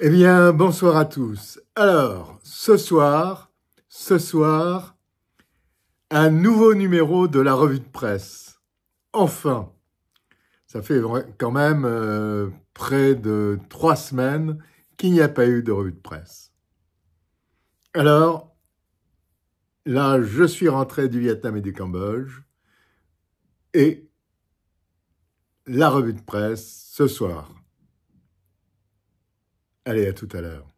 Eh bien, bonsoir à tous. Alors, ce soir, ce soir, un nouveau numéro de la revue de presse. Enfin, ça fait quand même euh, près de trois semaines qu'il n'y a pas eu de revue de presse. Alors, là, je suis rentré du Vietnam et du Cambodge et la revue de presse ce soir. Allez, à tout à l'heure.